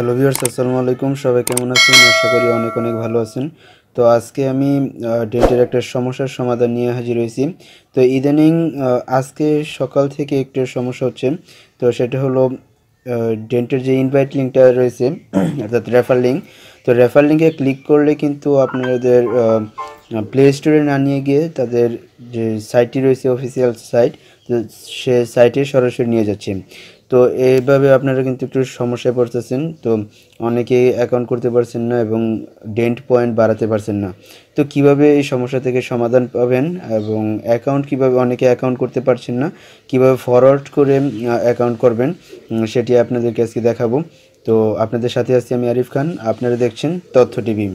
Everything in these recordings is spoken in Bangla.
হ্যালো ভিউয়ার্স আসসালামু আলাইকুম সবাই কেমন আছেন আশা করি অনেক অনেক ভালো আছেন তো আজকে আমি ডেন্টের একটা সমস্যার সমাধান নিয়ে হাজির হয়েছি তো ইদানিং আজকে সকাল থেকে একটু সমস্যা হচ্ছে তো সেটা হলো ডেন্টের যে ইনভাইট লিঙ্কটা রয়েছে অর্থাৎ রেফার লিঙ্ক তো রেফার লিঙ্কে ক্লিক করলে কিন্তু আপনাদের প্লে স্টোরে না নিয়ে গিয়ে তাদের যে সাইটটি রয়েছে অফিসিয়াল সাইট সে সাইটে সরাসরি নিয়ে যাচ্ছে তো এইভাবে আপনারা কিন্তু একটু সমস্যায় পড়তেছেন তো অনেকেই অ্যাকাউন্ট করতে পারছেন না এবং ডেন্ট পয়েন্ট বাড়াতে পারছেন না তো কিভাবে এই সমস্যা থেকে সমাধান পাবেন এবং অ্যাকাউন্ট কিভাবে অনেকে অ্যাকাউন্ট করতে পারছেন না কিভাবে ফরওয়ার্ড করে অ্যাকাউন্ট করবেন সেটি আপনাদেরকে আজকে দেখাবো তো আপনাদের সাথে আছি আমি আরিফ খান আপনারা দেখছেন তথ্য টিভি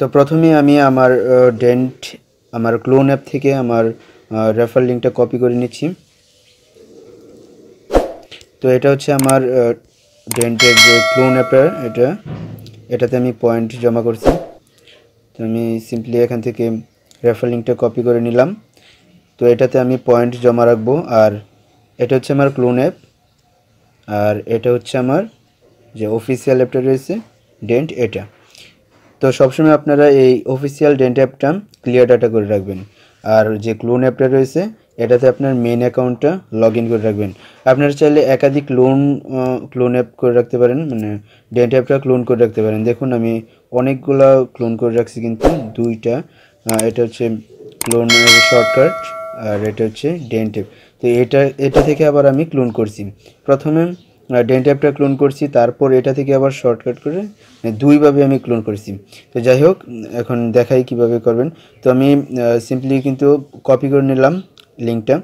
তো প্রথমে আমি আমার ডেন্ট আমার ক্লোন অ্যাপ থেকে আমার রেফার লিঙ্কটা কপি করে নিচ্ছি তো এটা হচ্ছে আমার ডেন্টের যে ক্লোন অ্যাপটা এটা এটাতে আমি পয়েন্ট জমা করছি তো আমি সিম্পলি এখান থেকে রেফার লিঙ্কটা কপি করে নিলাম তো এটাতে আমি পয়েন্ট জমা রাখবো আর এটা হচ্ছে আমার ক্লোন অ্যাপ আর এটা হচ্ছে আমার যে অফিসিয়াল অ্যাপটা রয়েছে ডেন্ট এটা তো সবসময় আপনারা এই অফিসিয়াল ডেন্ট অ্যাপটা ক্লিয়ার ডাটা করে রাখবেন আর যে ক্লোন অ্যাপটা রয়েছে এটাতে আপনার মেন অ্যাকাউন্টটা লগ করে রাখবেন আপনারা চাইলে একাধিক লোন ক্লোন অ্যাপ করে রাখতে পারেন মানে ডেন্ট অ্যাপটা ক্লোন করে রাখতে পারেন দেখুন আমি অনেকগুলো ক্লোন করে রাখছি কিন্তু দুইটা এটা হচ্ছে ক্লোন শর্টকাট আর এটা হচ্ছে ডেন্ট অ্যাপ তো এটা এটা থেকে আবার আমি ক্লোন করছি প্রথমে ডেন ট্যাপটা ক্লোন করছি তারপর এটা থেকে আবার শর্টকাট করে মানে দুইভাবে আমি ক্লোন করেছি তো যাই হোক এখন দেখাই কিভাবে করবেন তো আমি সিম্পলি কিন্তু কপি করে নিলাম লিঙ্কটা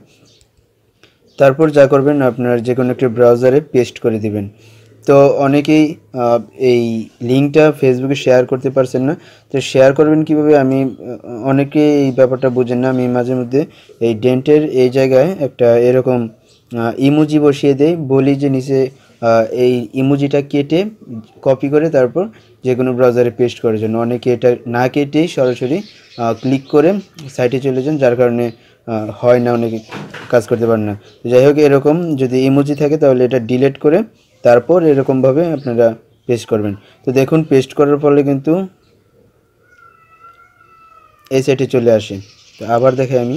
তারপর যা করবেন আপনার যে কোনো একটি ব্রাউজারে পেস্ট করে দিবেন তো অনেকেই এই লিঙ্কটা ফেসবুকে শেয়ার করতে পারছেন না তো শেয়ার করবেন কিভাবে আমি অনেকে এই ব্যাপারটা বুঝেন না আমি মাঝে মধ্যে এই ডেন্টের এই জায়গায় একটা এরকম ইমুজি বসিয়ে দেয় বলি যে নিচে এই ইমুজিটা কেটে কপি করে তারপর যে কোনো ব্রাউজারে পেস্ট করার জন্য অনেকে এটা না কেটেই সরাসরি ক্লিক করে সাইটে চলে যান যার কারণে হয় না অনেকে কাজ করতে পারেন না যাই হোক এরকম যদি ইমুজি থাকে তাহলে এটা ডিলেট করে তারপর এরকমভাবে আপনারা পেস্ট করবেন তো দেখুন পেস্ট করার ফলে কিন্তু এই সাইটে চলে আসে তো আবার দেখে আমি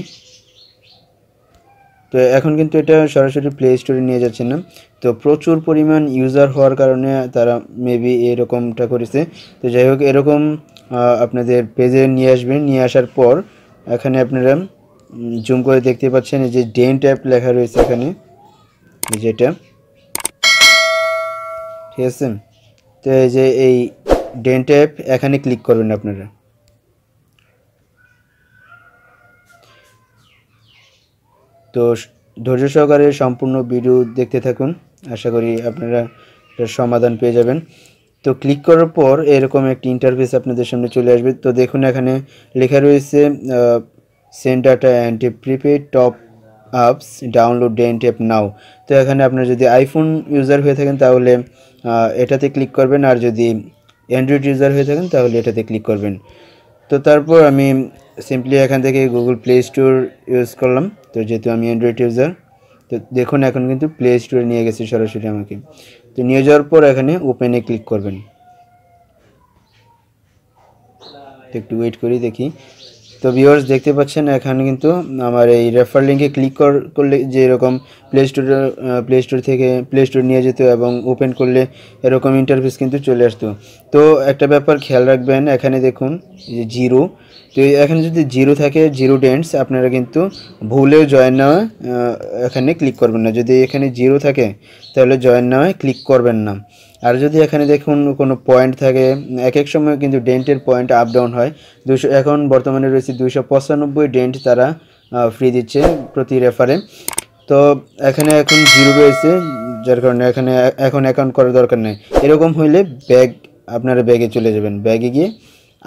তো এখন কিন্তু এটা সরাসরি প্লে স্টোরে নিয়ে যাচ্ছে না তো প্রচুর পরিমাণ ইউজার হওয়ার কারণে তারা মেবি এরকমটা করেছে তো যাই হোক এরকম আপনাদের পেজে নিয়ে আসবেন নিয়ে আসার পর এখানে আপনারা জুম করে দেখতে পাচ্ছেন এই যে ডেন ট্যাপ লেখা রয়েছে এখানে যেটা ঠিক আছে তো এই যে এই ডেন ট্যাপ এখানে ক্লিক করবেন আপনারা তো ধৈর্য সহকারে সম্পূর্ণ ভিডিও দেখতে থাকুন আশা করি আপনারা সমাধান পেয়ে যাবেন তো ক্লিক করার পর এরকম একটি ইন্টারফেস আপনাদের সামনে চলে আসবে তো দেখুন এখানে লেখা রয়েছে send data and prepaid top ups download Dent app now তো এখানে আপনার যদি আইফোন ইউজার হয়ে থাকেন তাহলে এটাতে ক্লিক করবেন আর যদি অ্যান্ড্রয়েড ইউজার হয়ে থাকেন তাহলে এটাতে ক্লিক করবেন তো তারপর আমি সিম্পলি এখান থেকে গুগল প্লে স্টোর ইউজ করলাম তো যেহেতু আমি অ্যান্ড্রয়েড ইউজার তো দেখুন এখন কিন্তু প্লে স্টোরে নিয়ে গেছে সরাসরি আমাকে তো নিয়ে যাওয়ার পর এখানে ওপেনে ক্লিক করবেন একটু ওয়েট করি দেখি তো ভিউয়ার্স দেখতে পাচ্ছেন এখানে কিন্তু আমার এই রেফার লিঙ্কে ক্লিক করলে যে এরকম প্লে স্টোরে প্লে স্টোর থেকে প্লে স্টোর নিয়ে যেত এবং ওপেন করলে এরকম ইন্টারফেস কিন্তু চলে আসতো তো একটা ব্যাপার খেয়াল রাখবেন এখানে দেখুন যে জিরো তো এখানে যদি জিরো থাকে জিরো ডেন্টস আপনারা কিন্তু ভুলেও জয়েন নেওয়া এখানে ক্লিক করবেন না যদি এখানে জিরো থাকে তাহলে জয়েন নেওয়ায় ক্লিক করবেন না আর যদি এখানে দেখুন কোনো পয়েন্ট থাকে এক এক সময় কিন্তু ডেন্টের পয়েন্ট আপ ডাউন হয় দুশো এখন বর্তমানে রয়েছে দুশো পঁচানব্বই ডেন্ট তারা ফ্রি দিচ্ছে প্রতি রেফারে তো এখানে এখন জিরো রয়েছে যার কারণে এখানে এখন অ্যাকাউন্ট করার দরকার নেই এরকম হইলে ব্যাগ আপনারা ব্যাগে চলে যাবেন ব্যাগে গিয়ে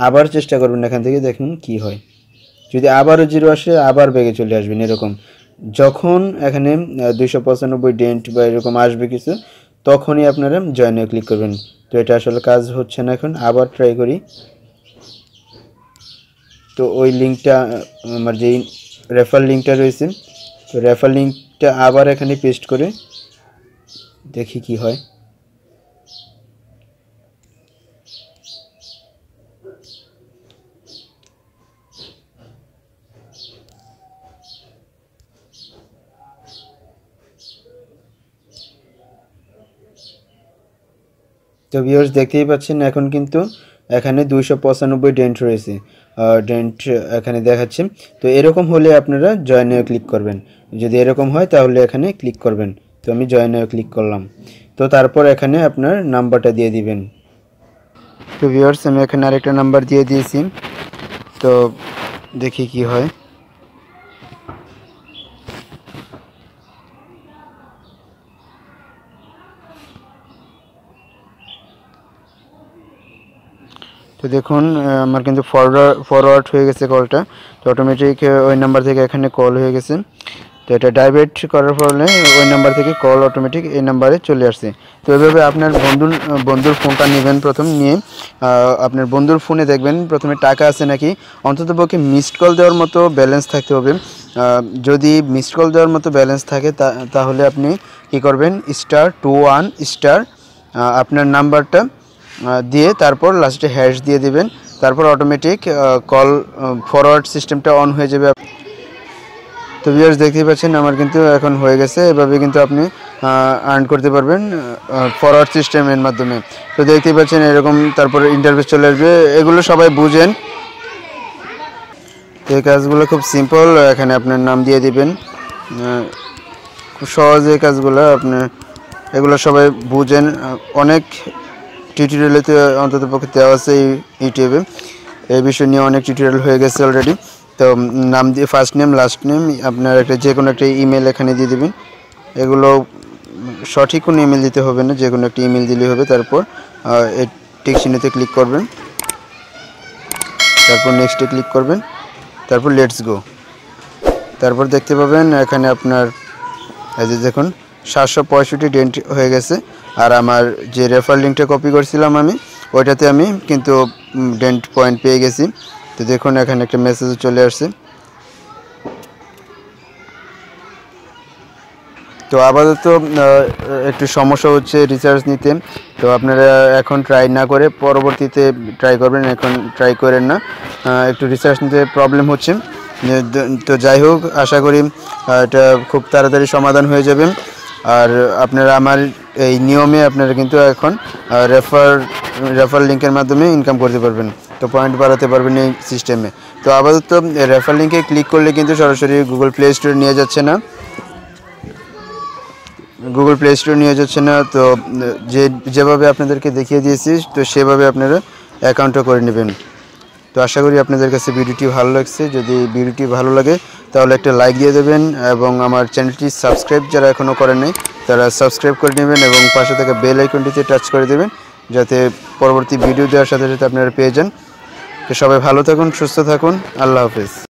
আবার চেষ্টা করবেন এখান থেকে দেখুন কি হয় যদি আবারও জিরো আসে আবার ব্যাগে চলে আসবেন এরকম যখন এখানে দুইশো পঁচানব্বই ডেন্ট বা এরকম আসবে কিছু তখনই আপনারা জয়েনে ক্লিক করবেন তো এটা আসলে কাজ হচ্ছে না এখন আবার ট্রাই করি তো ওই লিঙ্কটা আমার যেই রেফার লিঙ্কটা রয়েছে তো রেফার লিঙ্কটা আবার এখানে পেস্ট করে দেখি কি হয় তো ভিওর্স দেখতেই পাচ্ছেন এখন কিন্তু এখানে দুইশো পঁচানব্বই ডেন্ট রয়েছে ডেন্ট এখানে দেখাচ্ছে তো এরকম হলে আপনারা জয়েনেও ক্লিক করবেন যদি এরকম হয় তাহলে এখানে ক্লিক করবেন তো আমি জয়েনেও ক্লিক করলাম তো তারপর এখানে আপনার নাম্বারটা দিয়ে দিবেন তো ভিউয়ার্স আমি এখানে আরেকটা নাম্বার দিয়ে দিয়েছি তো দেখি কি হয় তো দেখুন আমার কিন্তু ফরওয়ার্ড ফরওয়ার্ড হয়ে গেছে কলটা তো অটোমেটিক ওই নাম্বার থেকে এখানে কল হয়ে গেছে তো এটা ডাইভেট করার ফলে ওই নাম্বার থেকে কল অটোমেটিক এই নাম্বারে চলে আসছে তো এভাবে আপনার বন্ধুর বন্ধুর ফোনটা নেবেন প্রথম নিয়ে আপনার বন্ধুর ফোনে দেখবেন প্রথমে টাকা আছে নাকি অন্ততপক্ষে মিসড কল দেওয়ার মতো ব্যালেন্স থাকতে হবে যদি মিসড কল দেওয়ার মতো ব্যালেন্স থাকে তাহলে আপনি কি করবেন স্টার টু ওয়ান স্টার আপনার নাম্বারটা দিয়ে তারপর লাস্টে হ্যাশ দিয়ে দিবেন তারপর অটোমেটিক কল ফরওয়ার্ড সিস্টেমটা অন হয়ে যাবে তো ভিউয়ার্স দেখতেই পাচ্ছেন আমার কিন্তু এখন হয়ে গেছে এভাবে কিন্তু আপনি আর্ন করতে পারবেন ফরওয়ার্ড সিস্টেমের মাধ্যমে তো দেখতেই পাচ্ছেন এরকম তারপর ইন্টারভিউ চলে আসবে এগুলো সবাই বুঝেন এই কাজগুলো খুব সিম্পল এখানে আপনার নাম দিয়ে দিবেন খুব সহজ এই কাজগুলো আপনার এগুলো সবাই বুঝেন অনেক টিউটোরিয়ালেতে অন্তত পক্ষে দেওয়া আছে ইউটিউবে এই বিষয় নিয়ে অনেক টিউটোরিয়াল হয়ে গেছে অলরেডি তো নাম দিয়ে ফার্স্ট নেম লাস্ট নেম আপনার একটা যে কোনো একটা ইমেল এখানে দিয়ে দেবেন এগুলো সঠিক কোনো ইমেল দিতে হবে না যে কোনো একটা ইমেল দিলেই হবে তারপর টিক চিহ্নতে ক্লিক করবেন তারপর নেক্সটে ক্লিক করবেন তারপর লেটস গো তারপর দেখতে পাবেন এখানে আপনার এই যে দেখুন সাতশো পঁয়ষট্টি ডেন্ট হয়ে গেছে আর আমার যে রেফার লিঙ্কটা কপি করছিলাম আমি ওইটাতে আমি কিন্তু ডেন্ট পয়েন্ট পেয়ে গেছি তো দেখুন এখানে একটা মেসেজ চলে আসছে তো আপাতত একটু সমস্যা হচ্ছে রিচার্জ নিতে তো আপনারা এখন ট্রাই না করে পরবর্তীতে ট্রাই করবেন এখন ট্রাই করেন না একটু রিচার্জ নিতে প্রবলেম হচ্ছে তো যাই হোক আশা করি এটা খুব তাড়াতাড়ি সমাধান হয়ে যাবে আর আপনারা আমার এই নিয়মে আপনারা কিন্তু এখন রেফার রেফার লিঙ্কের মাধ্যমে ইনকাম করতে পারবেন তো পয়েন্ট বাড়াতে পারবেন এই সিস্টেমে তো আপাতত রেফার লিঙ্কে ক্লিক করলে কিন্তু সরাসরি গুগল প্লে স্টোরে নিয়ে যাচ্ছে না গুগল প্লে স্টোরে নিয়ে যাচ্ছে না তো যে যেভাবে আপনাদেরকে দেখিয়ে দিয়েছি তো সেভাবে আপনারা অ্যাকাউন্টও করে নেবেন তো আশা করি আপনাদের কাছে ভিডিওটি ভালো লাগছে যদি ভিডিওটি ভালো লাগে তাহলে একটা লাইক দিয়ে দেবেন এবং আমার চ্যানেলটি সাবস্ক্রাইব যারা এখনও করেন নাই তারা সাবস্ক্রাইব করে নেবেন এবং পাশে থাকা বেল আইকনটিতে টাচ করে দেবেন যাতে পরবর্তী ভিডিও দেওয়ার সাথে সাথে আপনারা পেয়ে যান তো সবাই ভালো থাকুন সুস্থ থাকুন আল্লাহ হাফিজ